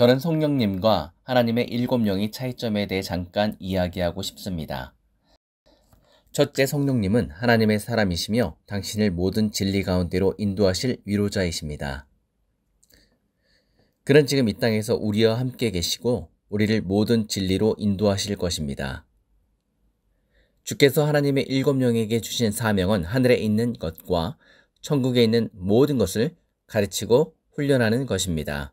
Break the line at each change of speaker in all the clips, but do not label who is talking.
저는 성령님과 하나님의 일곱 명의 차이점에 대해 잠깐 이야기하고 싶습니다. 첫째 성령님은 하나님의 사람이시며 당신을 모든 진리 가운데로 인도하실 위로자이십니다. 그는 지금 이 땅에서 우리와 함께 계시고 우리를 모든 진리로 인도하실 것입니다. 주께서 하나님의 일곱 명에게 주신 사명은 하늘에 있는 것과 천국에 있는 모든 것을 가르치고 훈련하는 것입니다.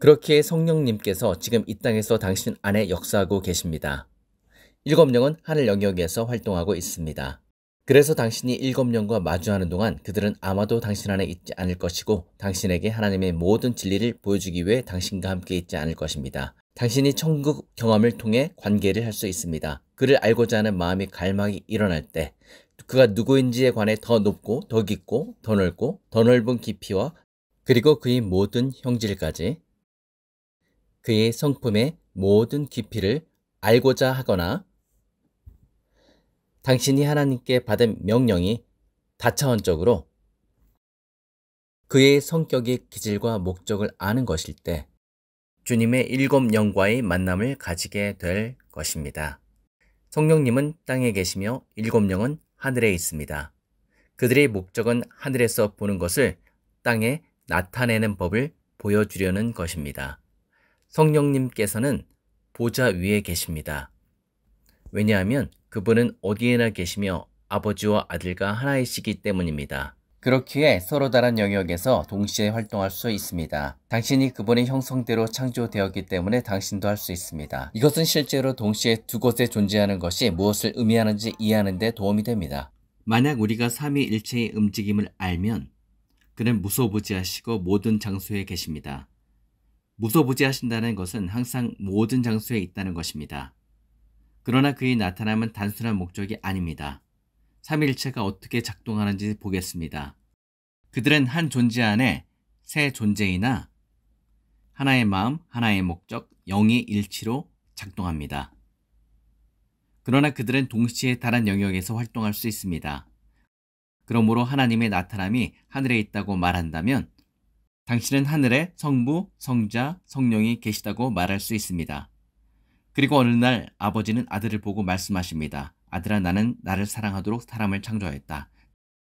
그렇기에 성령님께서 지금 이 땅에서 당신 안에 역사하고 계십니다. 일곱령은 하늘 영역에서 활동하고 있습니다. 그래서 당신이 일곱령과 마주하는 동안 그들은 아마도 당신 안에 있지 않을 것이고 당신에게 하나님의 모든 진리를 보여주기 위해 당신과 함께 있지 않을 것입니다. 당신이 천국 경험을 통해 관계를 할 수 있습니다. 그를 알고자 하는 마음이 갈망이 일어날 때 그가 누구인지에 관해 더 높고 더 깊고 더 넓고 더 넓은 깊이와 그리고 그의 모든 형질까지 그의 성품의 모든 깊이를 알고자 하거나 당신이 하나님께 받은 명령이 다차원적으로 그의 성격의 기질과 목적을 아는 것일 때 주님의 일곱 영과의 만남을 가지게 될 것입니다. 성령님은 땅에 계시며 일곱 영은 하늘에 있습니다. 그들의 목적은 하늘에서 보는 것을 땅에 나타내는 법을 보여주려는 것입니다. 성령님께서는 보좌 위에 계십니다. 왜냐하면 그분은 어디에나 계시며 아버지와 아들과 하나이시기 때문입니다. 그렇기에 서로 다른 영역에서 동시에 활동할 수 있습니다. 당신이 그분의 형성대로 창조되었기 때문에 당신도 할 수 있습니다. 이것은 실제로 동시에 두 곳에 존재하는 것이 무엇을 의미하는지 이해하는 데 도움이 됩니다. 만약 우리가 삼위일체의 움직임을 알면 그는 무소부지하시고 모든 장소에 계십니다. 무소부지 하신다는 것은 항상 모든 장소에 있다는 것입니다. 그러나 그의 나타남은 단순한 목적이 아닙니다. 삼일체가 어떻게 작동하는지 보겠습니다. 그들은 한 존재 안에 세 존재이나 하나의 마음, 하나의 목적, 영의 일치로 작동합니다. 그러나 그들은 동시에 다른 영역에서 활동할 수 있습니다. 그러므로 하나님의 나타남이 하늘에 있다고 말한다면 당신은 하늘에 성부, 성자, 성령이 계시다고 말할 수 있습니다. 그리고 어느 날 아버지는 아들을 보고 말씀하십니다. 아들아 나는 나를 사랑하도록 사람을 창조하였다.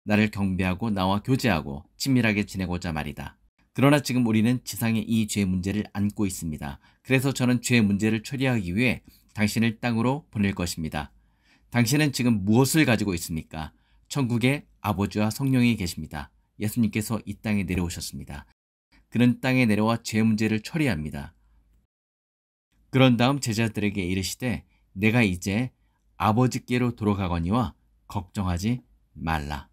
나를 경배하고 나와 교제하고 친밀하게 지내고자 말이다. 그러나 지금 우리는 지상의 이 죄 문제를 안고 있습니다. 그래서 저는 죄 문제를 처리하기 위해 당신을 땅으로 보낼 것입니다. 당신은 지금 무엇을 가지고 있습니까? 천국에 아버지와 성령이 계십니다. 예수님께서 이 땅에 내려오셨습니다. 그는 땅에 내려와 죄 문제를 처리합니다. 그런 다음 제자들에게 이르시되 내가 이제 아버지께로 돌아가거니와 걱정하지 말라.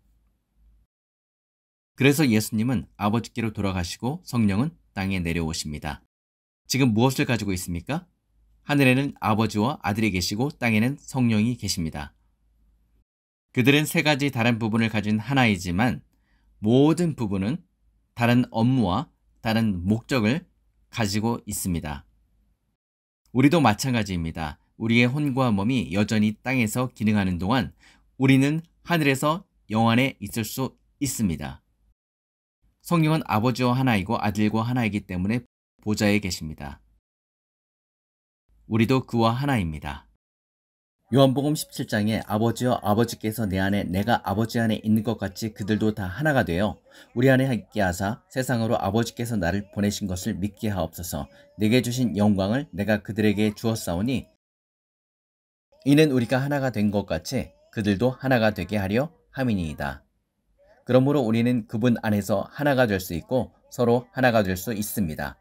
그래서 예수님은 아버지께로 돌아가시고 성령은 땅에 내려오십니다. 지금 무엇을 가지고 있습니까? 하늘에는 아버지와 아들이 계시고 땅에는 성령이 계십니다. 그들은 세 가지 다른 부분을 가진 하나이지만 모든 부분은 다른 업무와 다른 목적을 가지고 있습니다. 우리도 마찬가지입니다. 우리의 혼과 몸이 여전히 땅에서 기능하는 동안 우리는 하늘에서 영안에 있을 수 있습니다. 성령은 아버지와 하나이고 아들과 하나이기 때문에 보좌에 계십니다. 우리도 그와 하나입니다. 요한복음 17장에 아버지여 아버지께서 내 안에 내가 아버지 안에 있는 것 같이 그들도 다 하나가 되어 우리 안에 있게 하사 세상으로 아버지께서 나를 보내신 것을 믿게 하옵소서 내게 주신 영광을 내가 그들에게 주었사오니 이는 우리가 하나가 된 것 같이 그들도 하나가 되게 하려 함이니이다. 그러므로 우리는 그분 안에서 하나가 될 수 있고 서로 하나가 될 수 있습니다.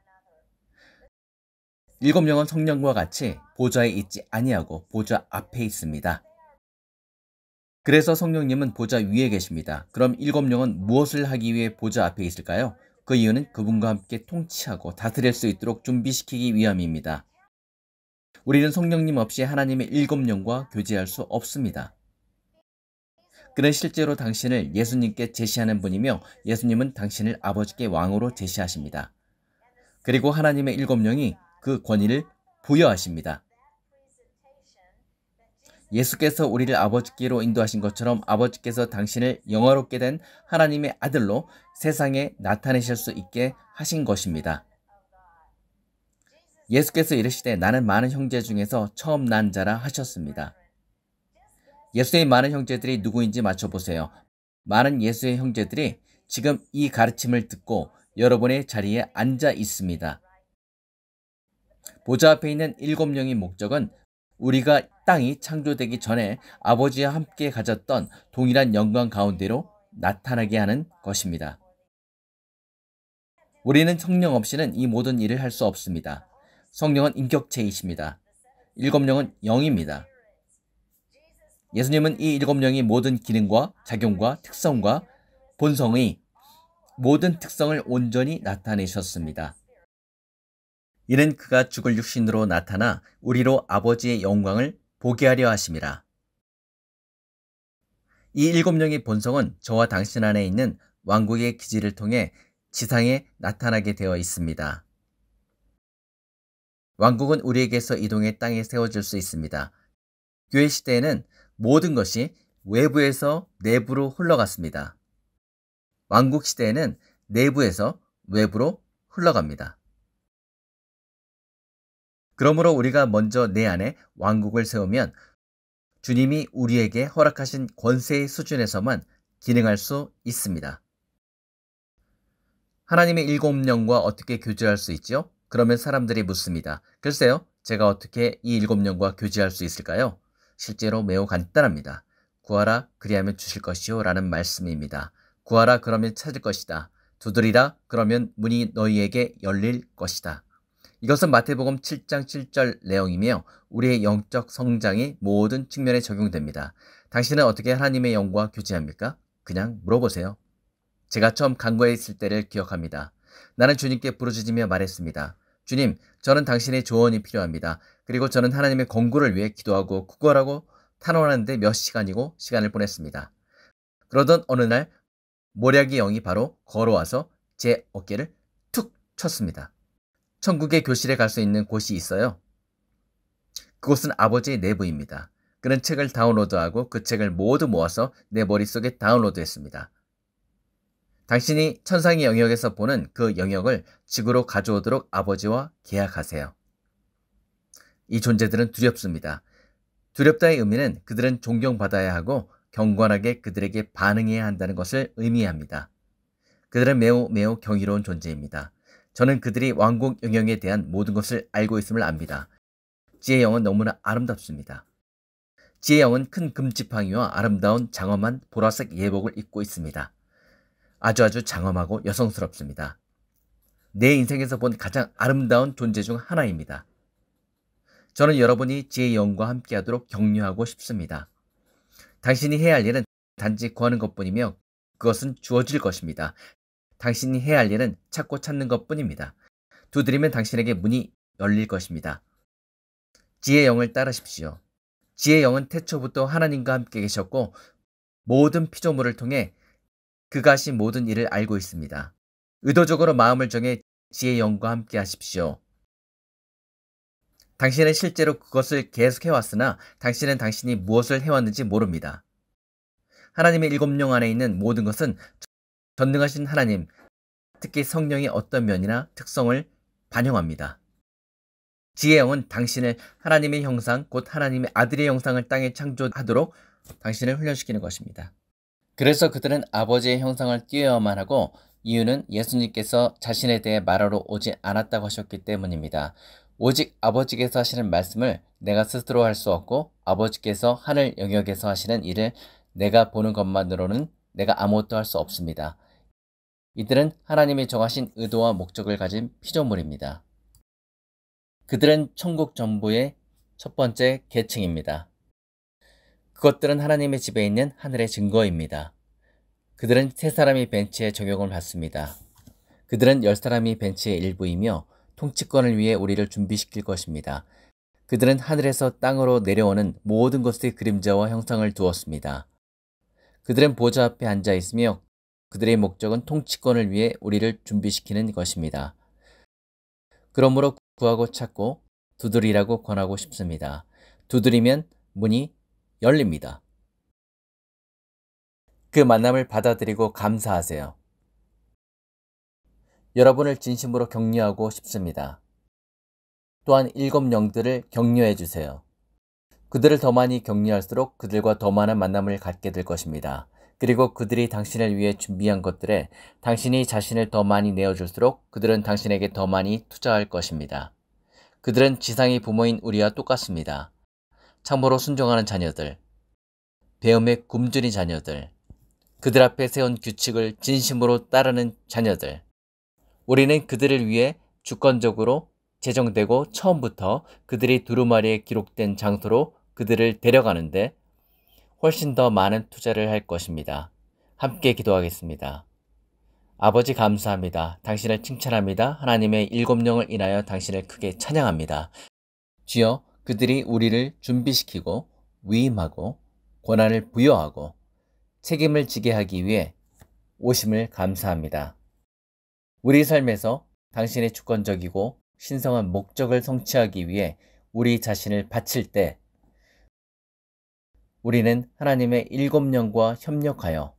일곱 명은 성령과 같이 보좌에 있지 아니하고 보좌 앞에 있습니다. 그래서 성령님은 보좌 위에 계십니다. 그럼 일곱 명은 무엇을 하기 위해 보좌 앞에 있을까요? 그 이유는 그분과 함께 통치하고 다스릴 수 있도록 준비시키기 위함입니다. 우리는 성령님 없이 하나님의 일곱 명과 교제할 수 없습니다. 그는 실제로 당신을 예수님께 제시하는 분이며 예수님은 당신을 아버지께 왕으로 제시하십니다. 그리고 하나님의 일곱 명이 그 권위를 부여하십니다. 예수께서 우리를 아버지께로 인도하신 것처럼 아버지께서 당신을 영화롭게 된 하나님의 아들로 세상에 나타내실 수 있게 하신 것입니다. 예수께서 이르시되 나는 많은 형제 중에서 처음 난 자라 하셨습니다. 예수의 많은 형제들이 누구인지 맞춰보세요. 많은 예수의 형제들이 지금 이 가르침을 듣고 여러분의 자리에 앉아 있습니다. 보좌 앞에 있는 일곱 명의 목적은 우리가 땅이 창조되기 전에 아버지와 함께 가졌던 동일한 영광 가운데로 나타나게 하는 것입니다. 우리는 성령 없이는 이 모든 일을 할 수 없습니다. 성령은 인격체이십니다. 일곱 명은 영입니다. 예수님은 이 일곱 명이 모든 기능과 작용과 특성과 본성의 모든 특성을 온전히 나타내셨습니다. 이는 그가 죽을 육신으로 나타나 우리로 아버지의 영광을 보게 하려 하심이라. 이 일곱 명의 본성은 저와 당신 안에 있는 왕국의 기지를 통해 지상에 나타나게 되어 있습니다. 왕국은 우리에게서 이동해 땅에 세워질 수 있습니다. 교회 시대에는 모든 것이 외부에서 내부로 흘러갔습니다. 왕국 시대에는 내부에서 외부로 흘러갑니다. 그러므로 우리가 먼저 내 안에 왕국을 세우면 주님이 우리에게 허락하신 권세의 수준에서만 기능할 수 있습니다. 하나님의 일곱 명과 어떻게 교제할 수있죠 그러면 사람들이 묻습니다. 글쎄요, 제가 어떻게 이 일곱 명과 교제할 수 있을까요? 실제로 매우 간단합니다. 구하라 그리하면 주실 것이요 라는 말씀입니다. 구하라 그러면 찾을 것이다. 두드리라 그러면 문이 너희에게 열릴 것이다. 이것은 마태복음 7장 7절 내용이며 우리의 영적 성장이 모든 측면에 적용됩니다. 당신은 어떻게 하나님의 영과 교제합니까? 그냥 물어보세요. 제가 처음 강구있을 때를 기억합니다. 나는 주님께 부르짖으며 말했습니다. 주님, 저는 당신의 조언이 필요합니다. 그리고 저는 하나님의 권고를 위해 기도하고 구걸하고 탄원하는데 몇 시간이고 시간을 보냈습니다. 그러던 어느 날모략이 영이 바로 걸어와서 제 어깨를 툭 쳤습니다. 천국의 교실에 갈 수 있는 곳이 있어요. 그곳은 아버지의 내부입니다. 그는 책을 다운로드하고 그 책을 모두 모아서 내 머릿속에 다운로드했습니다. 당신이 천상의 영역에서 보는 그 영역을 지구로 가져오도록 아버지와 계약하세요. 이 존재들은 두렵습니다. 두렵다의 의미는 그들은 존경받아야 하고 경건하게 그들에게 반응해야 한다는 것을 의미합니다. 그들은 매우 매우 경이로운 존재입니다. 저는 그들이 왕국 영역에 대한 모든 것을 알고 있음을 압니다. 지혜 영은 너무나 아름답습니다. 지혜 영은 큰 금지팡이와 아름다운 장엄한 보라색 예복을 입고 있습니다. 아주아주 아주 장엄하고 여성스럽습니다. 내 인생에서 본 가장 아름다운 존재 중 하나입니다. 저는 여러분이 지혜 영과 함께하도록 격려하고 싶습니다. 당신이 해야 할 일은 단지 구하는 것뿐이며 그것은 주어질 것입니다. 당신이 해야 할 일은 찾고 찾는 것 뿐입니다. 두드리면 당신에게 문이 열릴 것입니다. 지혜 영을 따르십시오. 지혜 영은 태초부터 하나님과 함께 계셨고 모든 피조물을 통해 그가 하신 모든 일을 알고 있습니다. 의도적으로 마음을 정해 지혜 영과 함께 하십시오. 당신은 실제로 그것을 계속해왔으나 당신은 당신이 무엇을 해왔는지 모릅니다. 하나님의 일곱 명 안에 있는 모든 것은 전능하신 하나님, 특히 성령의 어떤 면이나 특성을 반영합니다. 지혜 영은 당신을 하나님의 형상, 곧 하나님의 아들의 형상을 땅에 창조하도록 당신을 훈련시키는 것입니다. 그래서 그들은 아버지의 형상을 띄어야만 하고 이유는 예수님께서 자신에 대해 말하러 오지 않았다고 하셨기 때문입니다. 오직 아버지께서 하시는 말씀을 내가 스스로 할 수 없고 아버지께서 하늘 영역에서 하시는 일을 내가 보는 것만으로는 내가 아무것도 할 수 없습니다. 이들은 하나님이 정하신 의도와 목적을 가진 피조물입니다. 그들은 천국 전부의 첫 번째 계층입니다. 그것들은 하나님의 집에 있는 하늘의 증거입니다. 그들은 세 사람이 벤치에 적용을 받습니다. 그들은 열 사람이 벤치의 일부이며 통치권을 위해 우리를 준비시킬 것입니다. 그들은 하늘에서 땅으로 내려오는 모든 것의 그림자와 형상을 두었습니다. 그들은 보좌 앞에 앉아 있으며 그들의 목적은 통치권을 위해 우리를 준비시키는 것입니다. 그러므로 구하고 찾고 두드리라고 권하고 싶습니다. 두드리면 문이 열립니다. 그 만남을 받아들이고 감사하세요. 여러분을 진심으로 격려하고 싶습니다. 또한 일곱 영들을 격려해 주세요. 그들을 더 많이 격려할수록 그들과 더 많은 만남을 갖게 될 것입니다. 그리고 그들이 당신을 위해 준비한 것들에 당신이 자신을 더 많이 내어줄수록 그들은 당신에게 더 많이 투자할 것입니다. 그들은 지상의 부모인 우리와 똑같습니다. 참으로 순종하는 자녀들, 배움의 굶주린 자녀들, 그들 앞에 세운 규칙을 진심으로 따르는 자녀들. 우리는 그들을 위해 주권적으로 제정되고 처음부터 그들이 두루마리에 기록된 장소로 그들을 데려가는데 훨씬 더 많은 투자를 할 것입니다. 함께 기도하겠습니다. 아버지 감사합니다. 당신을 칭찬합니다. 하나님의 일곱 명을 인하여 당신을 크게 찬양합니다. 주여 그들이 우리를 준비시키고 위임하고 권한을 부여하고 책임을 지게 하기 위해 오심을 감사합니다. 우리 삶에서 당신의 주권적이고 신성한 목적을 성취하기 위해 우리 자신을 바칠 때 우리는 하나님의 일곱 년과 협력하여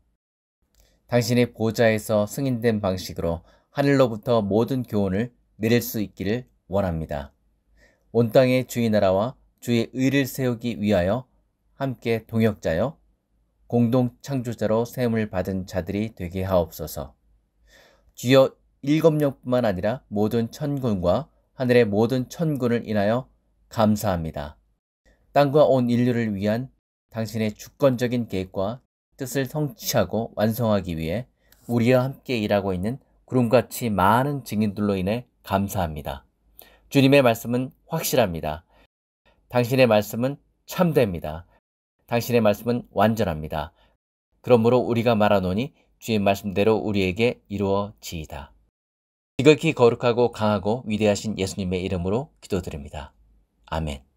당신의 보좌에서 승인된 방식으로 하늘로부터 모든 교훈을 내릴 수 있기를 원합니다. 온 땅의 주의 나라와 주의 의를 세우기 위하여 함께 동역자여 공동 창조자로 세움을 받은 자들이 되게 하옵소서. 주여 일곱 명뿐만 아니라 모든 천군과 하늘의 모든 천군을 인하여 감사합니다. 땅과 온 인류를 위한 당신의 주권적인 계획과 뜻을 성취하고 완성하기 위해 우리와 함께 일하고 있는 구름같이 많은 증인들로 인해 감사합니다. 주님의 말씀은 확실합니다. 당신의 말씀은 참됩니다. 당신의 말씀은 완전합니다. 그러므로 우리가 말하노니 주의 말씀대로 우리에게 이루어지이다. 지극히 거룩하고 강하고 위대하신 예수님의 이름으로 기도드립니다. 아멘.